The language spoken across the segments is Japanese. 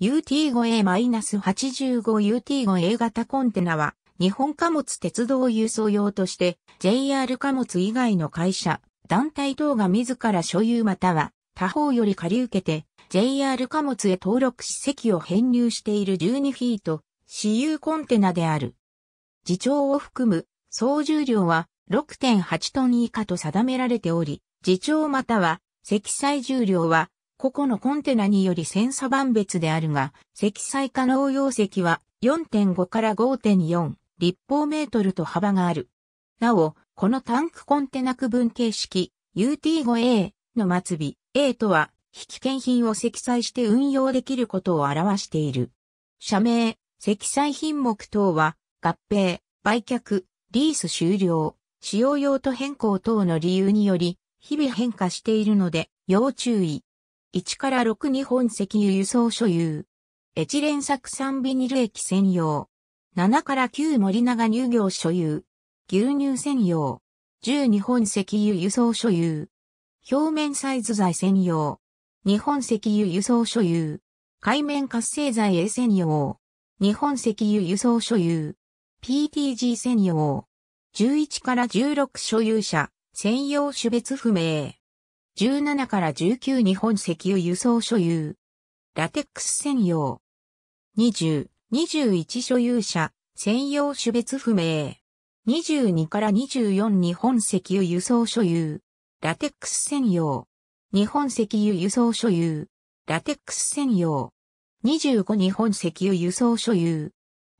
UT5A-85UT5A 型コンテナは、日本貨物鉄道輸送用として、JR 貨物以外の会社、団体等が自ら所有または、他方より借り受けて、JR 貨物へ登録し席を編入している12フィート、私有コンテナである。自重を含む、総重量は6.8トン以下と定められており、自重または、積載重量は個々のコンテナにより千差万別であるが、積載可能容積は4.5から5.4立方メートルと幅がある。なお、このタンクコンテナ区分形式 UT5A の末尾 A とは、引き券品を積載して運用できることを表している。社名、積載品目等は、合併、売却、リース終了、使用用途変更等の理由により、日々変化しているので、要注意。1から6日本石油輸送所有。エチレンビニル液専用。7から9森永乳業所有。牛乳専用。10日本石油輸送所有。表面サイズ材専用。日本石油輸送所有。海面活性剤 A 専用。日本石油輸送所有。PTG 専用。11から16所有者、専用種別不明。17から19日本石油輸送所有。ラテックス専用。20、21所有者、専用種別不明。22から24日本石油輸送所有。ラテックス専用。日本石油輸送所有。ラテックス専用。25日本石油輸送所有。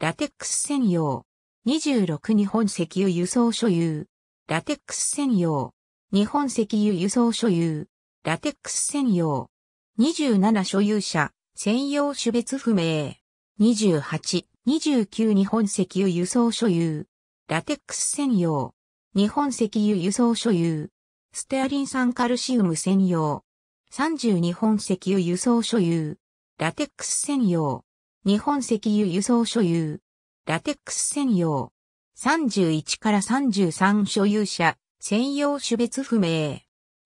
ラテックス専用。26日本石油輸送所有。ラテックス専用。日本石油輸送所有。ラテックス専用。27所有者、専用種別不明。28、29日本石油輸送所有。ラテックス専用。日本石油輸送所有。ステアリン酸カルシウム専用。30日本石油輸送所有。ラテックス専用。日本石油輸送所有。ラテックス専用。31から33所有者、専用種別不明。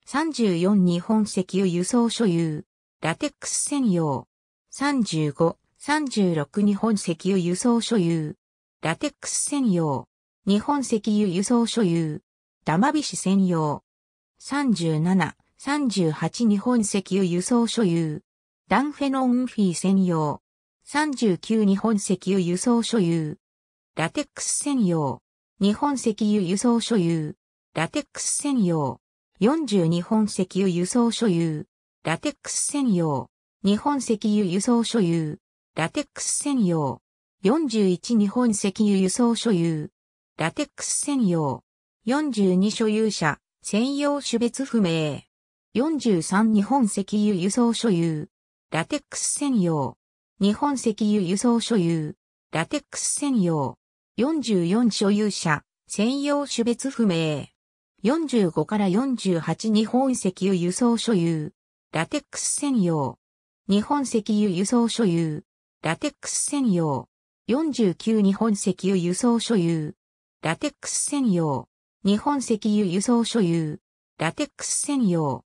34日本石油輸送所有。ラテックス専用。35、36日本石油輸送所有。ラテックス専用。日本石油輸送所有。玉菱専用。37、38日本石油輸送所有。ダンフェノンフィー専用。39日本石油輸送所有。ラテックス専用。日本石油輸送所有。ラテックス専用。42本石油輸送所有。ラテックス専用。日本石油輸送所有。ラテックス専用。41日本石油輸送所有。ラテックス専用。42所有者。専用種別不明。43日本石油輸送所有。ラテックス専用。日本石油輸送所有。ラテックス専用。44所有者。専用種別不明。45から48日本石油輸送所有。ラテックス専用。日本石油輸送所有。ラテックス専用。49日本石油輸送所有。ラテックス専用。日本石油輸送所有。ラテックス専用。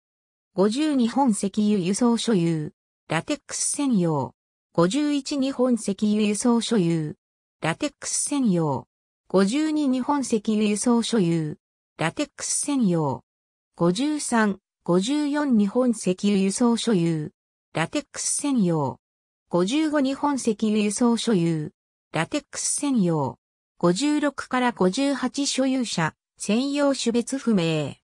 50日本石油輸送所有。ラテックス専用。51日本石油輸送所有。ラテックス専用。52日本石油輸送所有。ラテックス専用。53、54日本石油輸送所有。ラテックス専用。55日本石油輸送所有。ラテックス専用。56から58所有者、専用種別不明。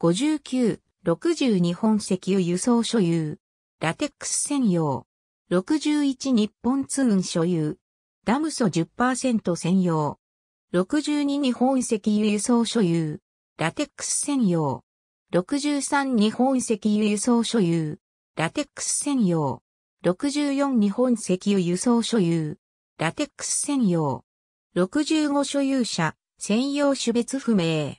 59、60日本石油輸送所有。ラテックス専用。61日本通運所有。ダムソ10%専用。62日本石油輸送所有。ラテックス専用。63日本石油輸送所有。ラテックス専用。64日本石油輸送所有。ラテックス専用。65所有者、専用種別不明。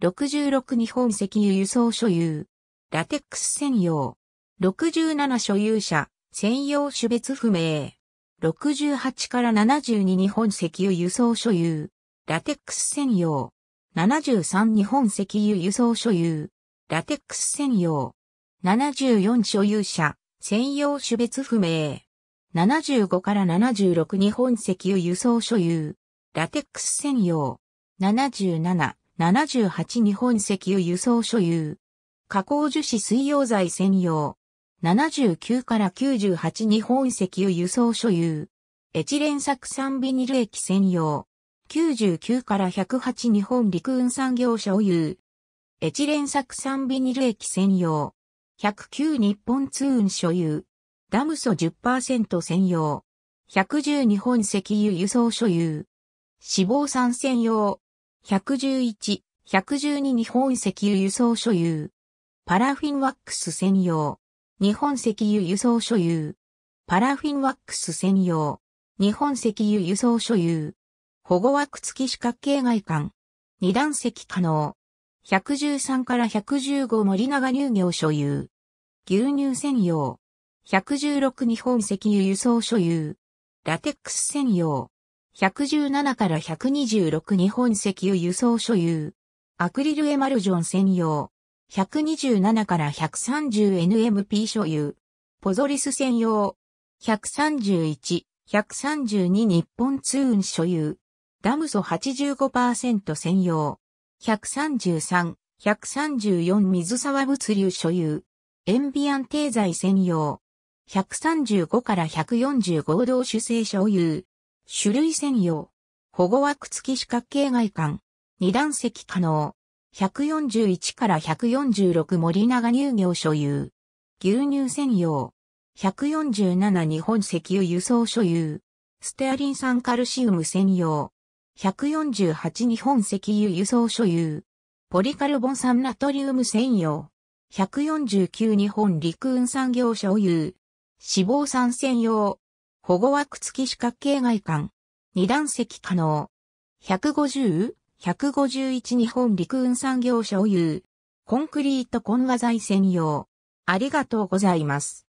66日本石油輸送所有。ラテックス専用。67所有者、専用種別不明。68から72日本石油輸送所有。ラテックス専用。73日本石油輸送所有。ラテックス専用。74所有者、専用種別不明。75から76日本石油輸送所有。ラテックス専用。77、78日本石油輸送所有。加工樹脂水溶剤専用。79から98日本石油輸送所有。エチレン酢酸ビニル液専用。99から108日本陸運産業所有。エチレン作産ビニル液専用。109日本通運所有。ダム素10%専用。110日本石油輸送所有。脂肪酸専用。111、112日本石油輸送所有。パラフィンワックス専用。日本石油輸送所有。パラフィンワックス専用。日本石油輸送所有。保護枠付き四角形外観。二段席可能。113から115森永乳業所有。牛乳専用。116日本石油輸送所有。ラテックス専用。117から126日本石油輸送所有。アクリルエマルジョン専用。127から 130NMP 所有。ポゾリス専用。131、132日本通運所有。ダム素85%専用。133、134水沢物流所有。エンビアン定材専用。135から1 4 5同種性所有。種類専用。保護枠付き四角形外観。二段席可能。141から146森永乳業所有。牛乳専用。147日本石油輸送所有。ステアリン酸カルシウム専用。148日本石油輸送所有。ポリカルボン酸ナトリウム専用。149日本陸運産業所有。脂肪酸専用。保護枠付き四角形外観。二段席可能。150、151日本陸運産業所有。コンクリート混和材専用。ありがとうございます。